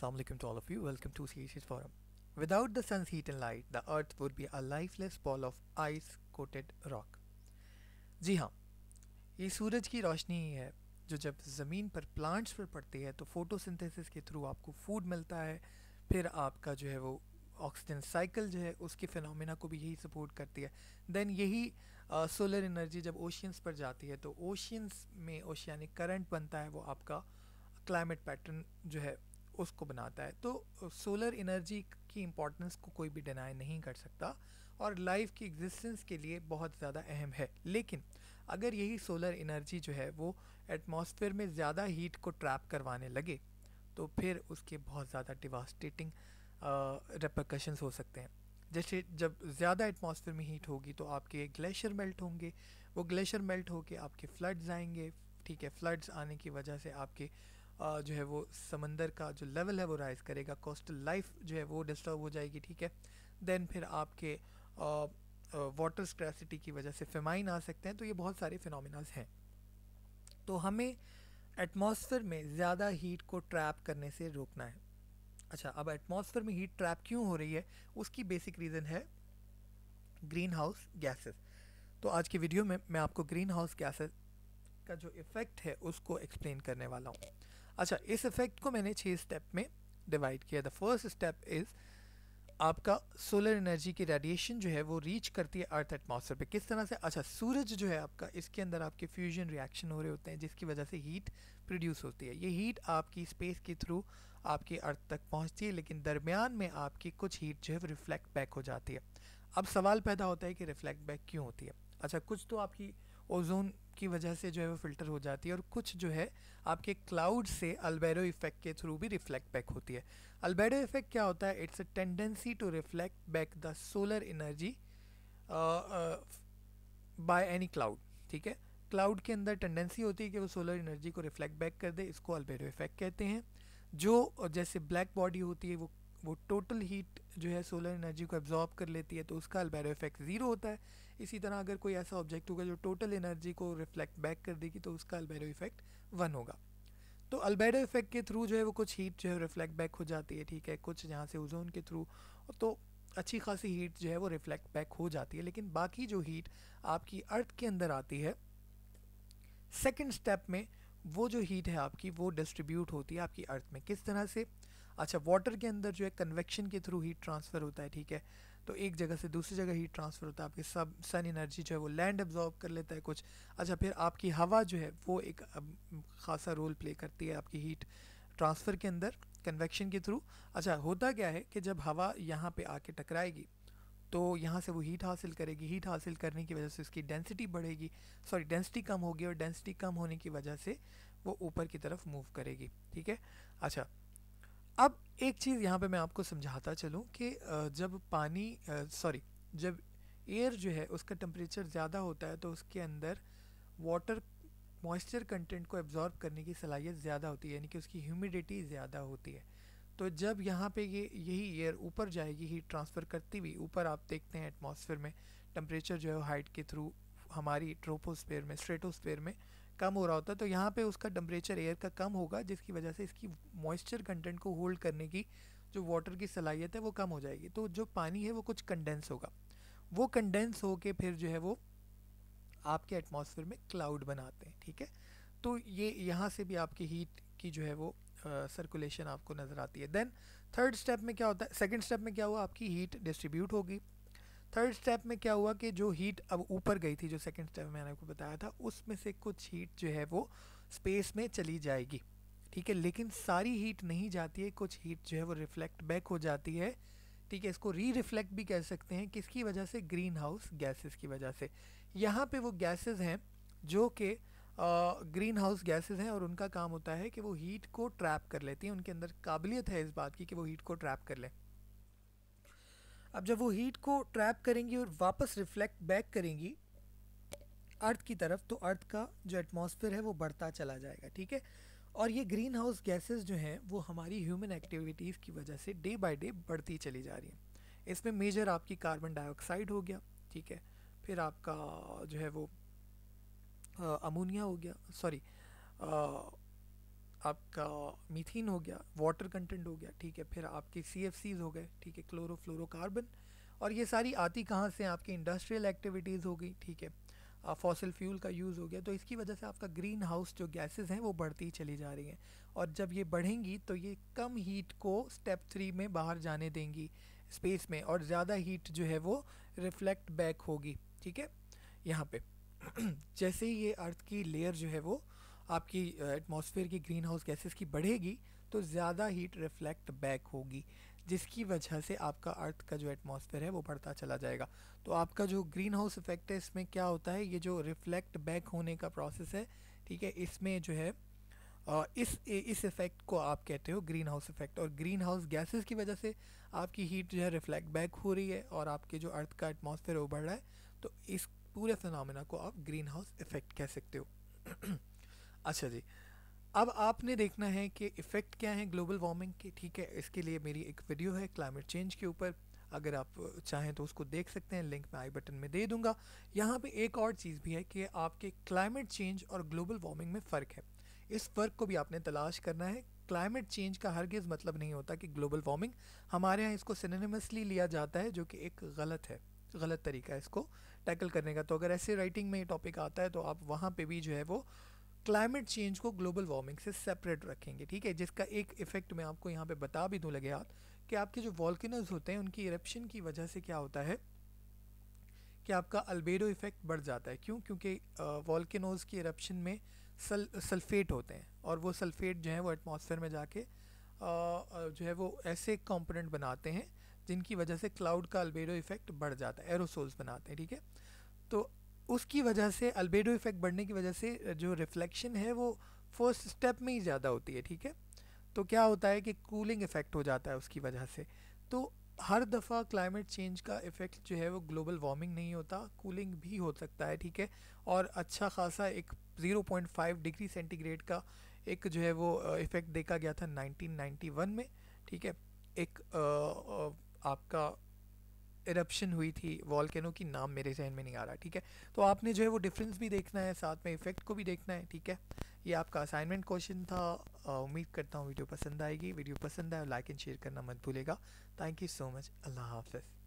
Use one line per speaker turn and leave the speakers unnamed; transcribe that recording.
Assalamualaikum to all of you. Welcome to CHH Forum. Without the sun's heat and light, the Earth would be a lifeless ball of ice-coated rock. जी हाँ ये सूरज की रोशनी ही है जो जब ज़मीन पर plants पर पड़ती है तो फोटोसिंथेसिस के थ्रू आपको फूड मिलता है फिर आपका जो है वो ऑक्सीजन साइकिल जो है उसके फिनोमेना को भी यही सपोर्ट करती है देन यही सोलर एनर्जी जब ओशियंस पर जाती है तो ओशियंस में ओशियानिक करंट बनता है वो आपका क्लाइमेट पैटर्न जो है उसको बनाता है तो सोलर एनर्जी की इम्पोर्टेंस को कोई भी डिनाई नहीं कर सकता और लाइफ की एग्जिस्टेंस के लिए बहुत ज़्यादा अहम है लेकिन अगर यही सोलर एनर्जी जो है वो एटमॉस्फेयर में ज़्यादा हीट को ट्रैप करवाने लगे तो फिर उसके बहुत ज़्यादा डिवास्टेटिंग रेपरकशंस हो सकते हैं जैसे जब ज़्यादा एटमॉस्फेयर में हीट होगी तो आपके ग्लेशियर मेल्ट होंगे वो ग्लेशियर मेल्ट होके आपके फ्लड्स आएंगे ठीक है फ्लड्स आने की वजह से आपके जो है वो समंदर का जो लेवल है वो राइज़ करेगा कोस्टल लाइफ जो है वो डिस्टर्ब हो जाएगी ठीक है देन फिर आपके वाटर स्क्रैसिटी की वजह से फेमाइन आ सकते हैं तो ये बहुत सारे फिनोमिनाज हैं तो हमें एटमॉस्फेयर में ज़्यादा हीट को ट्रैप करने से रोकना है अच्छा अब एटमॉस्फेयर में हीट ट्रैप क्यों हो रही है उसकी बेसिक रीज़न है ग्रीन हाउस गैसेस तो आज की वीडियो में मैं आपको ग्रीन हाउस गैसेस का जो इफ़ेक्ट है उसको एक्सप्लेन करने वाला हूँ अच्छा इस इफेक्ट को मैंने छः स्टेप में डिवाइड किया द फर्स्ट स्टेप इज़ आपका सोलर एनर्जी की रेडिएशन जो है वो रीच करती है अर्थ एटमोसफेयर पे किस तरह से अच्छा सूरज जो है आपका इसके अंदर आपके फ्यूजन रिएक्शन हो रहे होते हैं जिसकी वजह से हीट प्रोड्यूस होती है ये हीट आपकी स्पेस के थ्रू आपके अर्थ तक पहुंचती है लेकिन दरमियान में आपकी कुछ हीट जो है वो रिफ्लेक्ट बैक हो जाती है अब सवाल पैदा होता है कि रिफ्लेक्ट बैक क्यों होती है अच्छा कुछ तो आपकी ओजोन की वजह से जो है वो फ़िल्टर हो जाती है और कुछ जो है आपके क्लाउड से अल्बेरो इफ़ेक्ट के थ्रू भी रिफ्लेक्ट बैक होती है अल्बेरो इफ़ेक्ट क्या होता है it's a tendency to reflect back the solar energy by any cloud ठीक है क्लाउड के अंदर टेंडेंसी होती है कि वो सोलर एनर्जी को रिफ्लेक्ट बैक कर दे इसको अल्बेरो इफ़ेक्ट कहते हैं जो जैसे ब्लैक बॉडी होती है वो वो टोटल हीट जो है सोलर एनर्जी को एब्जॉर्ब कर लेती है तो उसका अल्बेरो इफेक्ट ज़ीरो होता है इसी तरह अगर कोई ऐसा ऑब्जेक्ट होगा जो टोटल एनर्जी को रिफ्लेक्ट बैक कर देगी तो उसका अल्बेरो इफेक्ट वन होगा तो अल्बेडो इफेक्ट के थ्रू जो है वो कुछ हीट जो है रिफ्लेक्ट बैक हो जाती है ठीक है कुछ यहाँ से ओजोन के थ्रू तो अच्छी खासी हीट जो है वो रिफ्लेक्ट बैक हो जाती है लेकिन बाकी जो हीट आपकी अर्थ के अंदर आती है सेकेंड स्टेप में वो जो हीट है आपकी वो डिस्ट्रीब्यूट होती है आपकी अर्थ में किस तरह से अच्छा वाटर के अंदर जो है कन्वेक्शन के थ्रू हीट ट्रांसफ़र होता है ठीक है तो एक जगह से दूसरी जगह हीट ट्रांसफ़र होता है आपकी सब सन एनर्जी जो है वो लैंड एब्जॉर्ब कर लेता है कुछ अच्छा फिर आपकी हवा जो है वो एक खासा रोल प्ले करती है आपकी हीट ट्रांसफ़र के अंदर कन्वेक्शन के थ्रू अच्छा होता क्या है कि जब हवा यहाँ पे आके टकराएगी तो यहाँ से वो हीट हासिल करेगी हीट हासिल करने की वजह से उसकी डेंसिटी बढ़ेगी सॉरी डेंसिटी कम होगी और डेंसिटी कम होने की वजह से वो ऊपर की तरफ मूव करेगी ठीक है अच्छा अब एक चीज़ यहाँ पे मैं आपको समझाता चलूँ कि जब पानी सॉरी जब एयर जो है उसका टेम्परेचर ज़्यादा होता है तो उसके अंदर वाटर मॉइस्चर कंटेंट को एब्जॉर्ब करने की सलाहियत ज़्यादा होती है यानी कि उसकी ह्यूमिडिटी ज़्यादा होती है तो जब यहाँ पे ये यही एयर ऊपर जाएगी हीट ट्रांसफ़र करती हुई ऊपर आप देखते हैं एटमॉस्फेयर में टेम्परेचर जो है हाइट के थ्रू हमारी ट्रोपोस्फेयर में स्ट्रेटोस्फेयर में कम हो रहा होता है तो यहाँ पे उसका टेम्परेचर एयर का कम होगा जिसकी वजह से इसकी मॉइस्चर कंटेंट को होल्ड करने की जो वाटर की सलाहियत है वो कम हो जाएगी तो जो पानी है वो कुछ कंडेंस होगा वो कंडेंस के फिर जो है वो आपके एटमॉस्फेयर में क्लाउड बनाते हैं ठीक है तो ये यहाँ से भी आपकी हीट की जो है वो सर्कुलेशन uh, आपको नज़र आती है देन थर्ड स्टेप में क्या होता है सेकेंड स्टेप में क्या हुआ आपकी हीट डिस्ट्रीब्यूट होगी थर्ड स्टेप में क्या हुआ कि जो हीट अब ऊपर गई थी जो सेकंड स्टेप में मैंने आपको बताया था उसमें से कुछ हीट जो है वो स्पेस में चली जाएगी ठीक है लेकिन सारी हीट नहीं जाती है कुछ हीट जो है वो रिफ्लेक्ट बैक हो जाती है ठीक है इसको री रिफ्लेक्ट भी कह सकते हैं किसकी वजह से ग्रीन हाउस गैसेस की वजह से यहाँ पे वो गैसेस हैं जो कि ग्रीन हाउस गैसेस हैं और उनका काम होता है कि वो हीट को ट्रैप कर लेती हैं उनके अंदर काबिलियत है इस बात की कि वो हीट को ट्रैप कर लें अब जब वो हीट को ट्रैप करेंगी और वापस रिफ्लेक्ट बैक करेंगी अर्थ की तरफ तो अर्थ का जो एटमॉस्फेयर है वो बढ़ता चला जाएगा ठीक है और ये ग्रीन हाउस गैसेज जो हैं वो हमारी ह्यूमन एक्टिविटीज़ की वजह से डे बाय डे बढ़ती चली जा रही हैं इसमें मेजर आपकी कार्बन डाइऑक्साइड हो गया ठीक है फिर आपका जो है वो अमोनिया हो गया सॉरी आपका मीथिन हो गया वाटर कंटेंट हो गया ठीक है फिर आपके सी एफ सीज हो गए ठीक है क्लोरो क्लोरोफ्लोरोकार्बन और ये सारी आती कहाँ से आपकी इंडस्ट्रियल एक्टिविटीज़ हो गई ठीक है फॉसिल फ्यूल का यूज़ हो गया तो इसकी वजह से आपका ग्रीन हाउस जो गैसेस हैं वो बढ़ती ही चली जा रही हैं और जब ये बढ़ेंगी तो ये कम हीट को स्टेप थ्री में बाहर जाने देंगी स्पेस में और ज़्यादा हीट जो है वो रिफ्लेक्ट बैक होगी ठीक है यहाँ पे जैसे ही ये अर्थ की लेयर जो है वो आपकी एटमॉस्फेयर की ग्रीन हाउस गैसेस की बढ़ेगी तो ज़्यादा हीट रिफ्लेक्ट बैक होगी जिसकी वजह से आपका अर्थ का जो एटमॉस्फेयर है वो बढ़ता चला जाएगा तो आपका जो ग्रीन हाउस इफेक्ट है इसमें क्या होता है ये जो रिफ्लेक्ट बैक होने का प्रोसेस है ठीक है इसमें जो है इस इस इफ़ेक्ट को आप कहते हो ग्रीन हाउस इफेक्ट और ग्रीन हाउस गैसेस की वजह से आपकी हीट जो है रिफ्लेक्ट बैक हो रही है और आपके जो अर्थ का एटमॉस्फेयर वो बढ़ रहा है तो इस पूरे फिनमिना को आप ग्रीन हाउस इफेक्ट कह सकते हो अच्छा जी अब आपने देखना है कि इफ़ेक्ट क्या है ग्लोबल वार्मिंग के ठीक है इसके लिए मेरी एक वीडियो है क्लाइमेट चेंज के ऊपर अगर आप चाहें तो उसको देख सकते हैं लिंक मैं आई बटन में दे दूंगा यहाँ पे एक और चीज़ भी है कि आपके क्लाइमेट चेंज और ग्लोबल वार्मिंग में फ़र्क है इस फ़र्क को भी आपने तलाश करना है क्लाइमेट चेंज का हरगिज़ मतलब नहीं होता कि ग्लोबल वार्मिंग हमारे यहाँ इसको सिनेमसली लिया जाता है जो कि एक गलत है गलत तरीका है इसको टैकल करने का तो अगर ऐसे राइटिंग में ये टॉपिक आता है तो आप वहाँ पे भी जो है वो क्लाइमेट चेंज को ग्लोबल वार्मिंग से सेपरेट रखेंगे ठीक है जिसका एक इफेक्ट मैं आपको यहाँ पे बता भी दूँ लगे हाथ कि आपके जो वॉल्किनोज होते हैं उनकी इरप्शन की वजह से क्या होता है कि आपका अल्बेडो इफेक्ट बढ़ जाता है क्यों क्योंकि वॉल्किनोज की इरप्शन में सल सल्फेट होते हैं और वो सल्फेट जो है वो एटमॉस्फेयर में जाके आ, जो है वो ऐसे कॉम्पोनेंट बनाते हैं जिनकी वजह से क्लाउड का अल्बेडो इफेक्ट बढ़ जाता है एरोसोल्स बनाते हैं ठीक है तो उसकी वजह से अल्बेडो इफ़ेक्ट बढ़ने की वजह से जो रिफ्लेक्शन है वो फर्स्ट स्टेप में ही ज़्यादा होती है ठीक है तो क्या होता है कि कूलिंग इफ़ेक्ट हो जाता है उसकी वजह से तो हर दफ़ा क्लाइमेट चेंज का इफ़ेक्ट जो है वो ग्लोबल वार्मिंग नहीं होता कूलिंग भी हो सकता है ठीक है और अच्छा खासा एक 0.5 डिग्री सेंटीग्रेड का एक जो है वो इफ़ेक्ट देखा गया था 1991 में ठीक है एक आ, आ, आपका इरप्शन हुई थी वॉलकेनो की नाम मेरे जहन में नहीं आ रहा ठीक है तो आपने जो है वो डिफरेंस भी देखना है साथ में इफेक्ट को भी देखना है ठीक है ये आपका असाइनमेंट क्वेश्चन था उम्मीद करता हूँ वीडियो पसंद आएगी वीडियो पसंद आए लाइक एंड शेयर करना मत भूलेगा थैंक यू सो मच अल्लाह हाफिज़